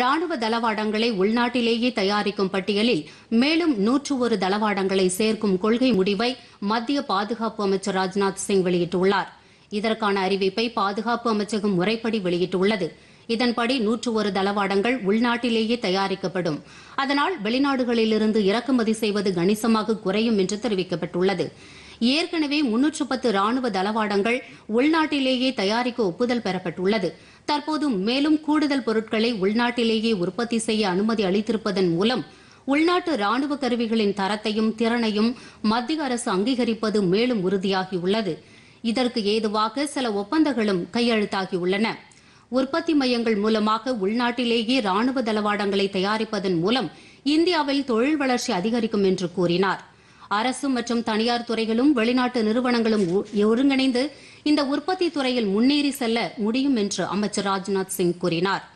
ராணுவ தளவாடங்களை உள்நாட்டிலேயே தயாரிக்கும் பட்டியலில் மேலும் நூற்று ஒரு தளவாடங்களை சேர்க்கும் கொள்கை முடிவை மத்திய பாதுகாப்பு அமைச்சர் ராஜ்நாத் சிங் வெளியிட்டுள்ளார் இதற்கான அறிவிப்பை பாதுகாப்பு அமைச்சகம் முறைப்படி வெளியிட்டுள்ளது இதன்படி நூற்று ஒரு தளவாடங்கள் உள்நாட்டிலேயே தயாரிக்கப்படும் அதனால் வெளிநாடுகளிலிருந்து இறக்குமதி செய்வது கணிசமாக குறையும் என்று தெரிவிக்கப்பட்டுள்ளது ஏற்கனவே முன்னூற்று பத்து ராணுவ தளவாடங்கள் உள்நாட்டிலேயே தயாரிக்க ஒப்புதல் பெறப்பட்டுள்ளது தற்போது மேலும் கூடுதல் பொருட்களை உள்நாட்டிலேயே உற்பத்தி செய்ய அனுமதி அளித்திருப்பதன் மூலம் உள்நாட்டு ராணுவ கருவிகளின் தரத்தையும் திறனையும் மத்திய அரசு அங்கீகரிப்பது மேலும் உறுதியாகியுள்ளது இதற்கு ஏதுவாக சில ஒப்பந்தங்களும் கையெழுத்தாகியுள்ளன உற்பத்தி மையங்கள் மூலமாக உள்நாட்டிலேயே ராணுவ தளவாடங்களை தயாரிப்பதன் மூலம் இந்தியாவில் தொழில் வளர்ச்சி அதிகரிக்கும் என்று கூறினாா் அரசு மற்றும் தனியார் துறைகளும் வெளிநாட்டு நிறுவனங்களும் ஒருங்கிணைந்து இந்த உற்பத்தி துறையில் முன்னேறி செல்ல முடியும் என்று அமைச்சர் ராஜ்நாத் சிங் கூறினாா்